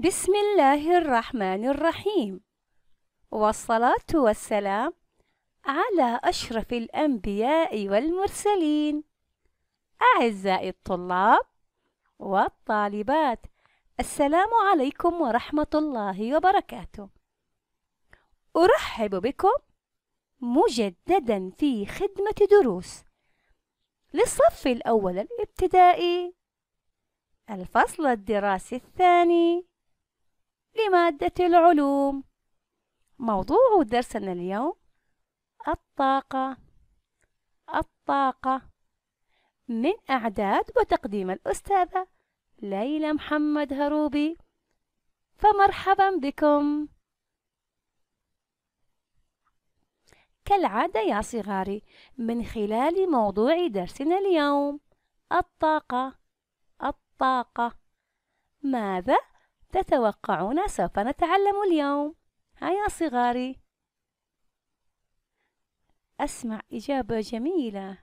بسم الله الرحمن الرحيم والصلاة والسلام على أشرف الأنبياء والمرسلين أعزائي الطلاب والطالبات السلام عليكم ورحمة الله وبركاته أرحب بكم مجددا في خدمة دروس للصف الأول الابتدائي الفصل الدراسي الثاني لمادة العلوم موضوع درسنا اليوم الطاقة الطاقة من أعداد وتقديم الأستاذة ليلى محمد هروبي فمرحبا بكم كالعادة يا صغاري من خلال موضوع درسنا اليوم الطاقة الطاقة ماذا تتوقعون سوف نتعلم اليوم؟ ها يا صغاري أسمع إجابة جميلة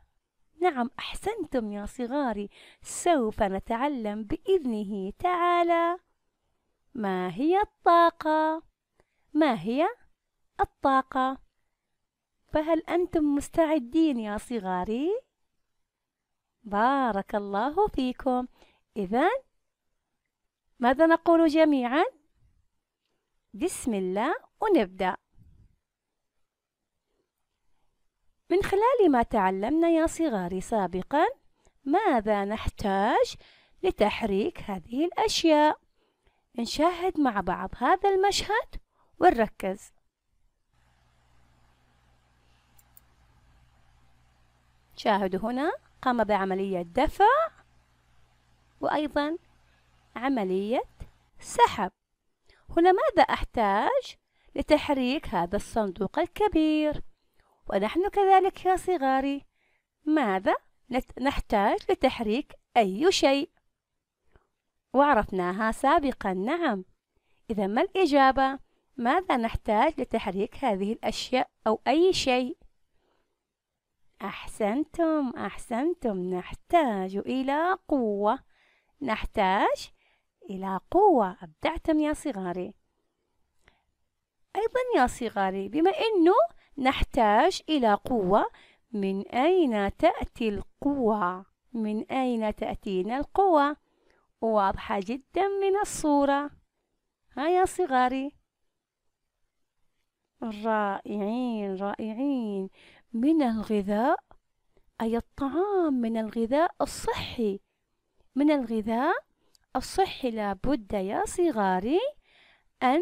نعم أحسنتم يا صغاري سوف نتعلم بإذنه تعالى ما هي الطاقة؟ ما هي الطاقة؟ فهل أنتم مستعدين يا صغاري؟ بارك الله فيكم إذا ماذا نقول جميعا؟ بسم الله ونبدأ من خلال ما تعلمنا يا صغاري سابقا ماذا نحتاج لتحريك هذه الأشياء نشاهد مع بعض هذا المشهد ونركز شاهدوا هنا قام بعملية دفع وأيضا عملية سحب هنا ماذا أحتاج لتحريك هذا الصندوق الكبير ونحن كذلك يا صغاري ماذا نحتاج لتحريك أي شيء وعرفناها سابقا نعم إذا ما الإجابة؟ ماذا نحتاج لتحريك هذه الأشياء أو أي شيء؟ أحسنتم أحسنتم نحتاج إلى قوة نحتاج إلى قوة أبدعتم يا صغاري أيضا يا صغاري بما أنه نحتاج إلى قوة من أين تأتي القوة؟ من أين تأتينا القوة؟ واضحة جدا من الصورة ها يا صغاري رائعين رائعين من الغذاء أي الطعام من الغذاء الصحي من الغذاء الصحي لابد يا صغاري أن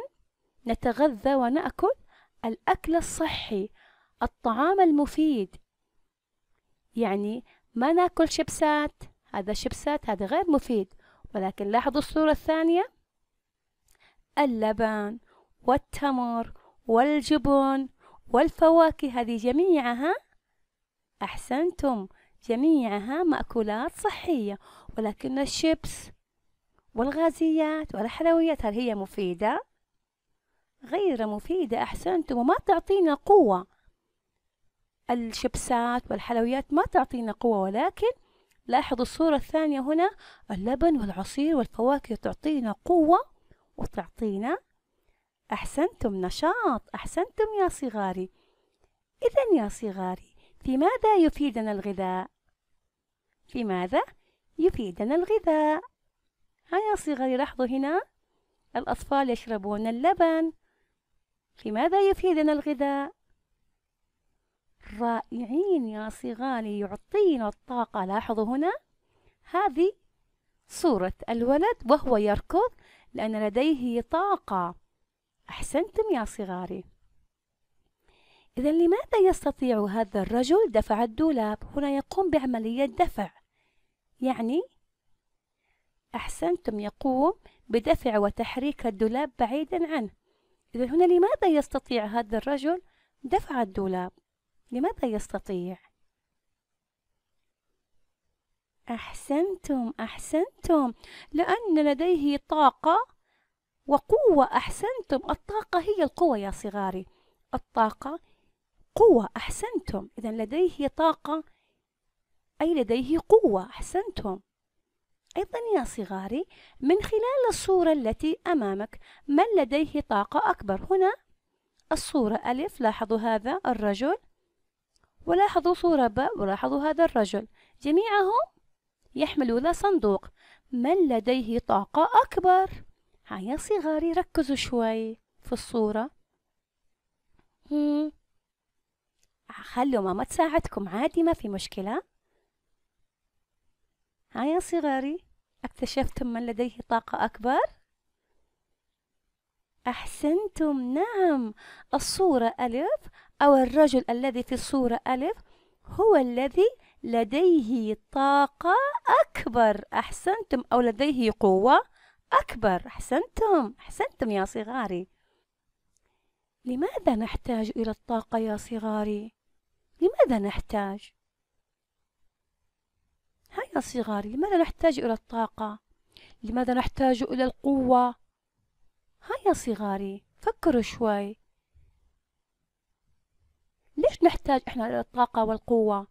نتغذى ونأكل الأكل الصحي الطعام المفيد يعني ما ناكل شبسات هذا شبسات هذا غير مفيد ولكن لاحظوا الصورة الثانية اللبن والتمر والجبن والفواكه هذه جميعها أحسنتم جميعها مأكولات صحية ولكن الشيبس والغازيات والحلويات هل هي مفيدة؟ غير مفيدة أحسنتم وما تعطينا قوة الشبسات والحلويات ما تعطينا قوة ولكن لاحظوا الصورة الثانية هنا اللبن والعصير والفواكه تعطينا قوة وتعطينا أحسنتم نشاط أحسنتم يا صغاري إذا يا صغاري في ماذا يفيدنا الغذاء؟ في ماذا يفيدنا الغذاء؟ ها يا صغاري لاحظوا هنا الأطفال يشربون اللبن في ماذا يفيدنا الغذاء؟ رائعين يا صغاري يعطينا الطاقة لاحظوا هنا هذه صورة الولد وهو يركض لأن لديه طاقة أحسنتم يا صغاري إذا لماذا يستطيع هذا الرجل دفع الدولاب؟ هنا يقوم بعملية دفع يعني أحسنتم يقوم بدفع وتحريك الدولاب بعيدا عنه إذا هنا لماذا يستطيع هذا الرجل دفع الدولاب؟ لماذا يستطيع؟ أحسنتم أحسنتم لأن لديه طاقة وقوة أحسنتم الطاقة هي القوة يا صغاري الطاقة قوة أحسنتم إذا لديه طاقة أي لديه قوة أحسنتم أيضا يا صغاري من خلال الصورة التي أمامك من لديه طاقة أكبر هنا الصورة ألف لاحظوا هذا الرجل ولاحظوا صورة باء ولاحظوا هذا الرجل جميعهم يحملون صندوق من لديه طاقة أكبر ها يا صغاري ركزوا شوي في الصورة آه، خلوا ماما تساعدكم عادي ما في مشكلة ها يا صغاري اكتشفتم من لديه طاقة أكبر؟ أحسنتم نعم الصورة ألف أو الرجل الذي في الصورة ألف هو الذي لديه طاقة أكبر أحسنتم أو لديه قوة أكبر أحسنتم أحسنتم يا صغاري لماذا نحتاج إلى الطاقة يا صغاري؟ لماذا نحتاج؟ ها يا صغاري لماذا نحتاج إلى الطاقة؟ لماذا نحتاج إلى القوة؟ ها يا صغاري فكروا شوي ليش نحتاج إحنا إلى الطاقة والقوة؟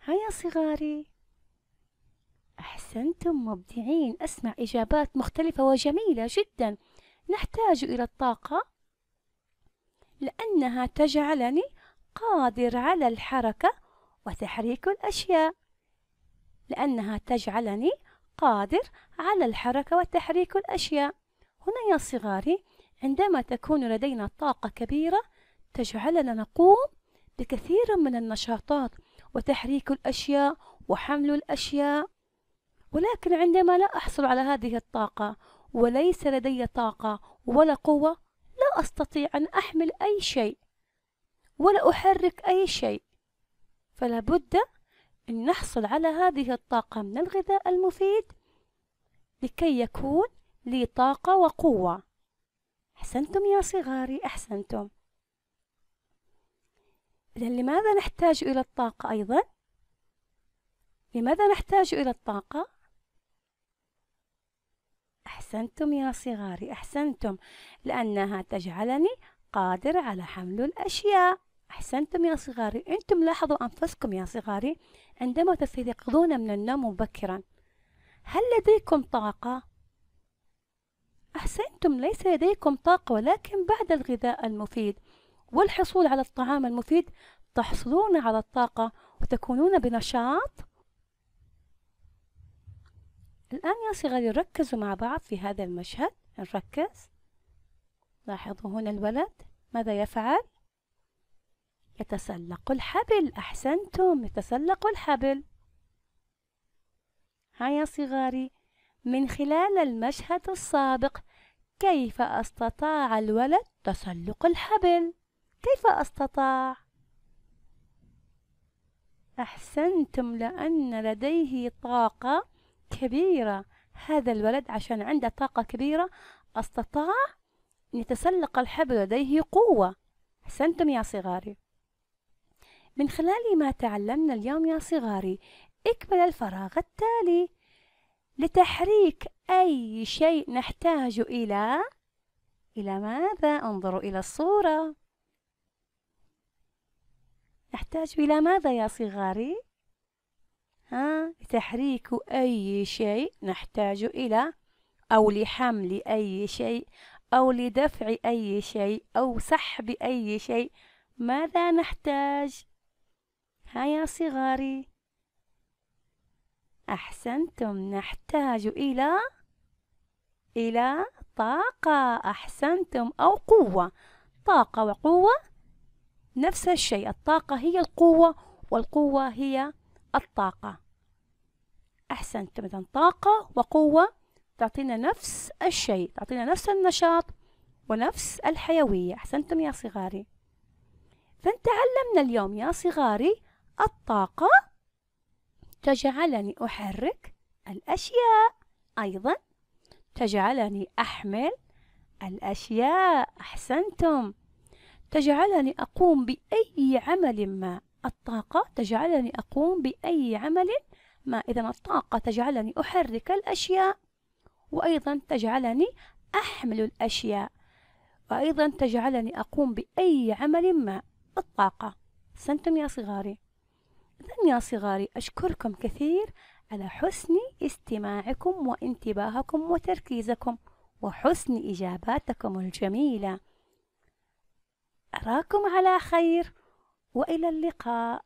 ها يا صغاري أحسنتم مبدعين أسمع إجابات مختلفة وجميلة جدا نحتاج إلى الطاقة لأنها تجعلني قادر على الحركة وتحريك الأشياء لأنها تجعلني قادر على الحركة وتحريك الأشياء هنا يا صغاري عندما تكون لدينا طاقة كبيرة تجعلنا نقوم بكثير من النشاطات وتحريك الأشياء وحمل الأشياء ولكن عندما لا أحصل على هذه الطاقة وليس لدي طاقة ولا قوة لا أستطيع أن أحمل أي شيء ولا أحرك أي شيء فلا بد أن نحصل على هذه الطاقة من الغذاء المفيد لكي يكون لي طاقة وقوة أحسنتم يا صغاري أحسنتم إذا لماذا نحتاج إلى الطاقة أيضا؟ لماذا نحتاج إلى الطاقة؟ أحسنتم يا صغاري أحسنتم لأنها تجعلني قادر على حمل الأشياء أحسنتم يا صغاري أنتم لاحظوا أنفسكم يا صغاري عندما تستيقظون من النوم مبكرا هل لديكم طاقة؟ أحسنتم ليس لديكم طاقة ولكن بعد الغذاء المفيد والحصول على الطعام المفيد تحصلون على الطاقة وتكونون بنشاط الآن يا صغاري ركزوا مع بعض في هذا المشهد نركز لاحظوا هنا الولد ماذا يفعل يتسلق الحبل أحسنتم يتسلق الحبل ها يا صغاري من خلال المشهد السابق كيف استطاع الولد تسلق الحبل كيف استطاع احسنتم لان لديه طاقه كبيرة هذا الولد عشان عنده طاقة كبيرة استطاع أن يتسلق الحبل لديه قوة أحسنتم يا صغاري من خلال ما تعلمنا اليوم يا صغاري اكمل الفراغ التالي لتحريك أي شيء نحتاج إلى إلى ماذا؟ انظروا إلى الصورة نحتاج إلى ماذا يا صغاري؟ ها تحريك أي شيء نحتاج إلى أو لحمل أي شيء أو لدفع أي شيء أو سحب أي شيء ماذا نحتاج؟ ها يا صغاري أحسنتم نحتاج إلى إلى طاقة أحسنتم أو قوة طاقة وقوة نفس الشيء الطاقة هي القوة والقوة هي الطاقة أحسنتم مثلا طاقة وقوة تعطينا نفس الشيء تعطينا نفس النشاط ونفس الحيوية أحسنتم يا صغاري فنتعلمنا اليوم يا صغاري الطاقة تجعلني أحرك الأشياء أيضا تجعلني أحمل الأشياء أحسنتم تجعلني أقوم بأي عمل ما الطاقة تجعلني أقوم بأي عمل ما إذا الطاقة تجعلني أحرك الأشياء وأيضا تجعلني أحمل الأشياء وأيضا تجعلني أقوم بأي عمل ما الطاقة سنتم يا صغاري إذا يا صغاري أشكركم كثير على حسن استماعكم وانتباهكم وتركيزكم وحسن إجاباتكم الجميلة أراكم على خير والى اللقاء